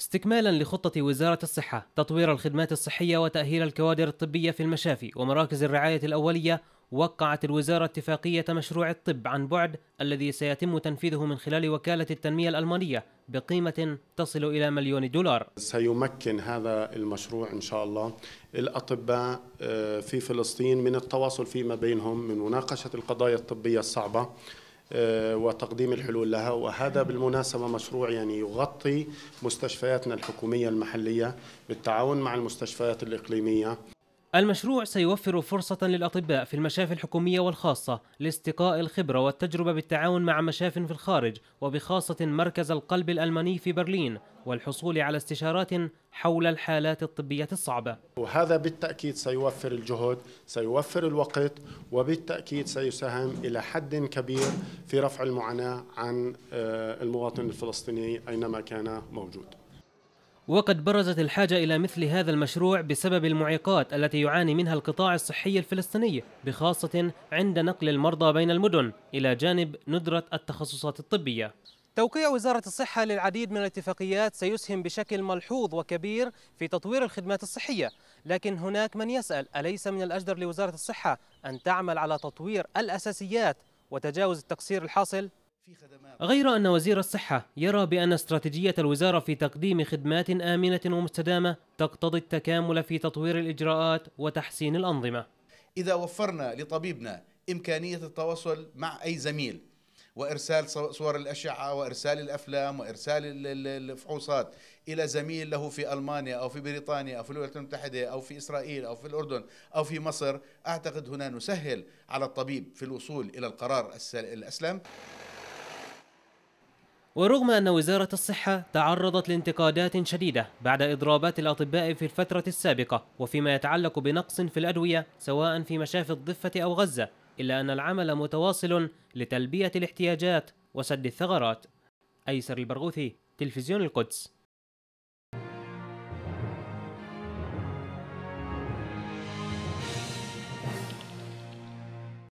استكمالا لخطة وزارة الصحة تطوير الخدمات الصحية وتأهيل الكوادر الطبية في المشافي ومراكز الرعاية الأولية وقعت الوزارة اتفاقية مشروع الطب عن بعد الذي سيتم تنفيذه من خلال وكالة التنمية الألمانية بقيمة تصل إلى مليون دولار سيمكن هذا المشروع إن شاء الله الأطباء آه، في فلسطين من التواصل فيما بينهم من مناقشة القضايا الطبية الصعبة آه، وتقديم الحلول لها وهذا بالمناسبة مشروع يعني يغطي مستشفياتنا الحكومية المحلية بالتعاون مع المستشفيات الإقليمية المشروع سيوفر فرصة للأطباء في المشافي الحكومية والخاصة لاستقاء الخبرة والتجربة بالتعاون مع مشاف في الخارج وبخاصة مركز القلب الألماني في برلين والحصول على استشارات حول الحالات الطبية الصعبة وهذا بالتأكيد سيوفر الجهد سيوفر الوقت وبالتأكيد سيساهم إلى حد كبير في رفع المعاناة عن آه، المواطن الفلسطيني أينما كان موجود وقد برزت الحاجة إلى مثل هذا المشروع بسبب المعيقات التي يعاني منها القطاع الصحي الفلسطيني بخاصة عند نقل المرضى بين المدن إلى جانب ندرة التخصصات الطبية توقيع وزارة الصحة للعديد من الاتفاقيات سيسهم بشكل ملحوظ وكبير في تطوير الخدمات الصحية لكن هناك من يسأل أليس من الأجدر لوزارة الصحة أن تعمل على تطوير الأساسيات وتجاوز التقصير الحاصل؟ غير أن وزير الصحة يرى بأن استراتيجية الوزارة في تقديم خدمات آمنة ومستدامة تقتضي التكامل في تطوير الإجراءات وتحسين الأنظمة إذا وفرنا لطبيبنا إمكانية التواصل مع أي زميل وارسال صور الاشعه وارسال الافلام وارسال الفحوصات الى زميل له في المانيا او في بريطانيا او في الولايات المتحده او في اسرائيل او في الاردن او في مصر اعتقد هنا نسهل على الطبيب في الوصول الى القرار الاسلم ورغم أن وزارة الصحة تعرضت لانتقادات شديدة بعد إضرابات الأطباء في الفترة السابقة وفيما يتعلق بنقص في الأدوية سواء في مشافي الضفة أو غزة إلا أن العمل متواصل لتلبية الاحتياجات وسد الثغرات أيسر البرغوثي تلفزيون القدس